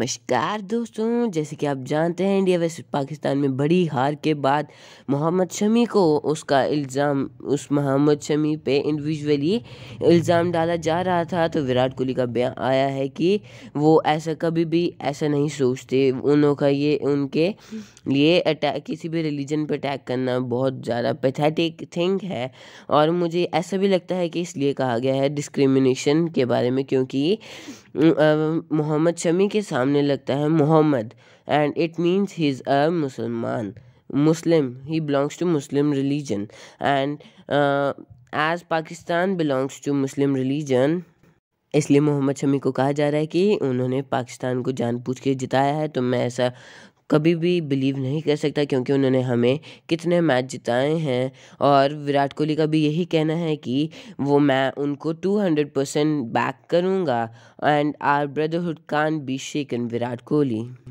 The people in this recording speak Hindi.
नमस्कार दोस्तों जैसे कि आप जानते हैं इंडिया वैसे पाकिस्तान में बड़ी हार के बाद मोहम्मद शमी को उसका इल्ज़ाम उस मोहम्मद शमी पे इंडिविजुअली इल्ज़ाम डाला जा रहा था तो विराट कोहली का बयान आया है कि वो ऐसा कभी भी ऐसा नहीं सोचते उनों का ये उनके लिए अटैक किसी भी रिलीजन पे अटैक करना बहुत ज़्यादा पैथेटिक थिंग है और मुझे ऐसा भी लगता है कि इसलिए कहा गया है डिस्क्रिमिनेशन के बारे में क्योंकि मोहम्मद शमी के सामने लगता है Mohammad and it means he is a मुसलमान Muslim he belongs to Muslim religion and as Pakistan belongs to Muslim religion इसलिए मोहम्मद शमी को कहा जा रहा है कि उन्होंने पाकिस्तान को जानबूझ के जिताया है तो मैं ऐसा कभी भी बिलीव नहीं कर सकता क्योंकि उन्होंने हमें कितने मैच जिताए हैं और विराट कोहली का भी यही कहना है कि वो मैं उनको टू हंड्रेड परसेंट बैक करूँगा and our brotherhood can't be shaken Virat Kohli